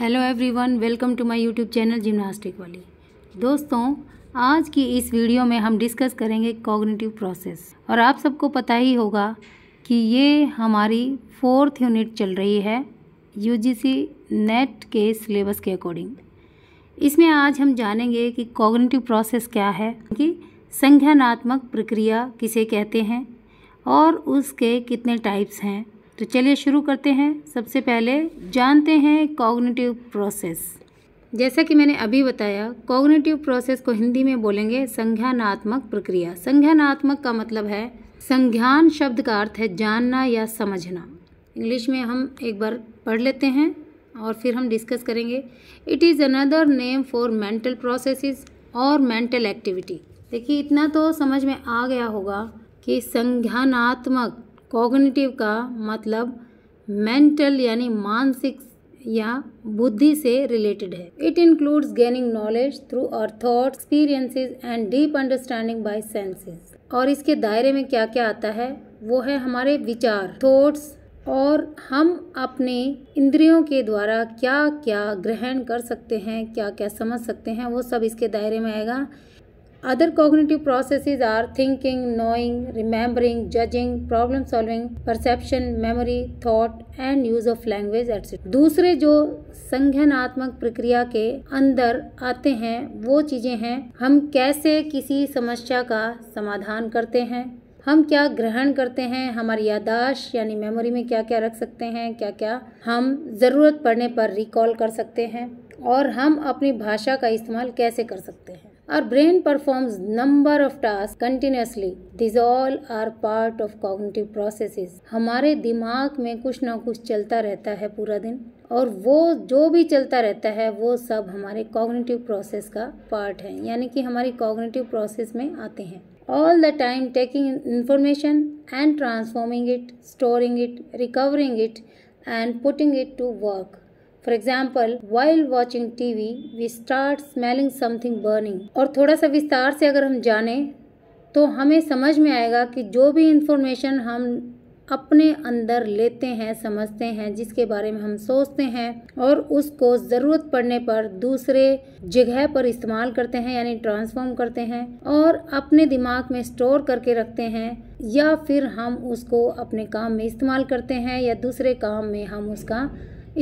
Hello everyone welcome to my YouTube channel gymnastic वाली दोस्तों आज की इस वीडियो में हम डिस्कस करेंगे कॉग्निटिव प्रोसेस और आप सबको पता ही होगा कि ये हमारी फोर्थ यूनिट चल रही है यूजीसी नेट e के सिलेबस के अकॉर्डिंग इसमें आज हम जानेंगे कि कॉग्निटिव प्रोसेस क्या है कि संज्ञानात्मक प्रक्रिया किसे कहते हैं और उसके कितने टाइप्स हैं तो चलिए शुरू करते हैं सबसे पहले जानते हैं कॉग्निटिव प्रोसेस जैसा कि मैंने अभी बताया कॉग्निटिव प्रोसेस को हिंदी में बोलेंगे संज्ञानात्मक प्रक्रिया संज्ञानात्मक का मतलब है संज्ञान शब्द का अर्थ है जानना या समझना इंग्लिश में हम एक बार पढ़ लेते हैं और फिर हम डिस्कस करेंगे it is another name for mental processes और मेंटल एक्टिविटी देखिए इतना तो समझ में आ गया होगा कि संज्ञानात्मक कॉग्निटिव का मतलब मेंटल यानी मानसिक या बुद्धि से रिलेटेड है it includes gaining knowledge through और thought experiences and deep understanding by senses और इसके दायरे में क्या क्या आता है वो है हमारे विचार थॉट्स और हम अपने इंद्रियों के द्वारा क्या क्या ग्रहण कर सकते हैं क्या क्या समझ सकते हैं वो सब इसके दायरे में आएगा Other cognitive processes are thinking, knowing, remembering, judging, problem solving, perception, memory, thought and use of language etc. दूसरे जो संज्ञानात्मक प्रक्रिया के अंदर आते हैं वो चीज़ें हैं हम कैसे किसी समस्या का समाधान करते हैं हम क्या ग्रहण करते हैं हमारी यादाश्त यानी मेमोरी में क्या क्या रख सकते हैं क्या क्या हम ज़रूरत पड़ने पर रिकॉल कर सकते हैं और हम अपनी भाषा का इस्तेमाल कैसे कर सकते हैं Our brain performs number of tasks continuously. These all are part of cognitive processes. हमारे दिमाग में कुछ ना कुछ चलता रहता है पूरा दिन और वो जो भी चलता रहता है वो सब हमारे cognitive process का part है यानी कि हमारी cognitive process में आते हैं all the time taking information and transforming it storing it recovering it and putting it to work for example while watching TV we start smelling something burning और थोड़ा सा विस्तार से अगर हम जाने तो हमें समझ में आएगा कि जो भी इंफॉर्मेशन हम अपने अंदर लेते हैं समझते हैं जिसके बारे में हम सोचते हैं और उसको ज़रूरत पड़ने पर दूसरे जगह पर इस्तेमाल करते हैं यानी ट्रांसफॉर्म करते हैं और अपने दिमाग में स्टोर करके रखते हैं या फिर हम उसको अपने काम में इस्तेमाल करते हैं या दूसरे काम में हम उसका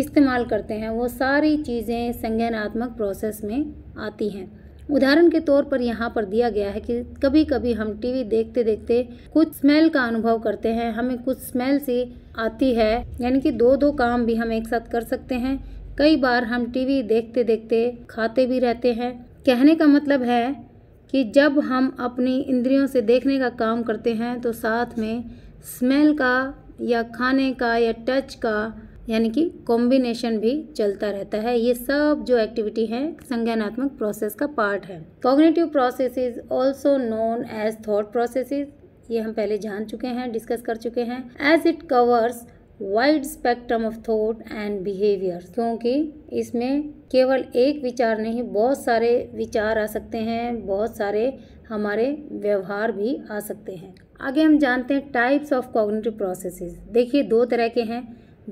इस्तेमाल करते हैं वो सारी चीज़ें संज्ञानात्मक प्रोसेस में आती हैं उदाहरण के तौर पर यहाँ पर दिया गया है कि कभी कभी हम टीवी देखते देखते कुछ स्मेल का अनुभव करते हैं हमें कुछ स्मेल से आती है यानी कि दो दो काम भी हम एक साथ कर सकते हैं कई बार हम टीवी देखते देखते खाते भी रहते हैं कहने का मतलब है कि जब हम अपनी इंद्रियों से देखने का काम करते हैं तो साथ में स्मेल का या खाने का या टच का यानी कि कॉम्बिनेशन भी चलता रहता है ये सब जो एक्टिविटी है संज्ञानात्मक प्रोसेस का पार्ट है cognitive process also known as thought process ये हम पहले जान चुके हैं डिस्कस कर चुके हैं as it covers wide spectrum of thought and behaviour क्योंकि इसमें केवल एक विचार नहीं बहुत सारे विचार आ सकते हैं बहुत सारे हमारे व्यवहार भी आ सकते हैं आगे हम जानते हैं टाइप्स ऑफ कॉग्नेटिव प्रोसेसेस देखिए दो तरह के हैं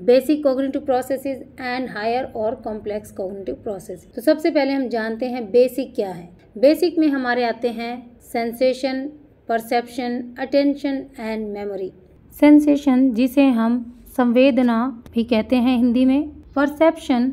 basic cognitive processes and higher और कॉम्प्लेक्स कॉग्निटिव प्रोसेस तो सबसे पहले हम जानते हैं बेसिक क्या है बेसिक में हमारे आते हैं sensation perception attention and memory sensation जिसे हम संवेदना भी कहते हैं हिंदी में परसेप्शन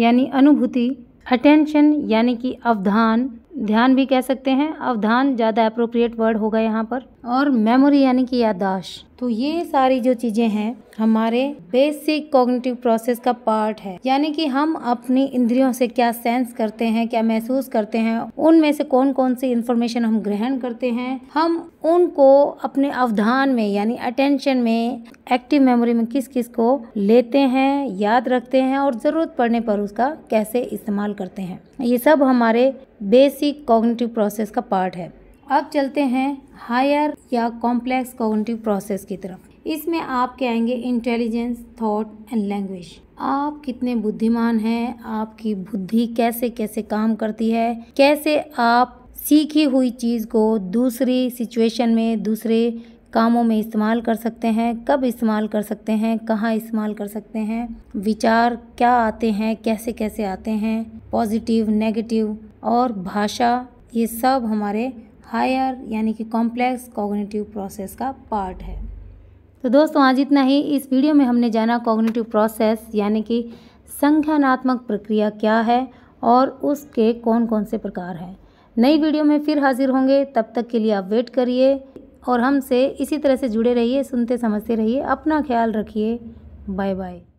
यानी अनुभूति अटेंशन यानी कि अवधान ध्यान भी कह सकते हैं अवधान ज़्यादा अप्रोप्रिएट वर्ड होगा यहाँ पर और मेमोरी यानी कि याददाश्त तो ये सारी जो चीज़ें हैं हमारे बेसिक कॉग्निटिव प्रोसेस का पार्ट है यानी कि हम अपनी इंद्रियों से क्या सेंस करते हैं क्या महसूस करते हैं उनमें से कौन कौन सी इंफॉर्मेशन हम ग्रहण करते हैं हम उनको अपने अवधान में यानी अटेंशन में एक्टिव मेमोरी में किस किस को लेते हैं याद रखते हैं और ज़रूरत पड़ने पर उसका कैसे इस्तेमाल करते हैं ये सब हमारे बेसिक कॉग्निटिव प्रोसेस का पार्ट है अब चलते हैं हायर या कॉम्प्लेक्स कॉग्निटिव प्रोसेस की तरफ इसमें आपके आएंगे इंटेलिजेंस थॉट एंड लैंग्वेज आप कितने बुद्धिमान हैं आपकी बुद्धि कैसे कैसे काम करती है कैसे आप सीखी हुई चीज़ को दूसरी सिचुएशन में दूसरे कामों में इस्तेमाल कर सकते हैं कब इस्तेमाल कर सकते हैं कहाँ इस्तेमाल कर सकते हैं विचार क्या आते हैं कैसे कैसे आते हैं पॉजिटिव नेगेटिव और भाषा ये सब हमारे हायर यानी कि कॉम्प्लेक्स कॉग्निटिव प्रोसेस का पार्ट है तो दोस्तों आज इतना ही इस वीडियो में हमने जाना कॉग्निटिव प्रोसेस यानी कि संख्यानात्मक प्रक्रिया क्या है और उसके कौन कौन से प्रकार हैं नई वीडियो में फिर हाजिर होंगे तब तक के लिए आप वेट करिए और हमसे इसी तरह से जुड़े रहिए सुनते समझते रहिए अपना ख्याल रखिए बाय बाय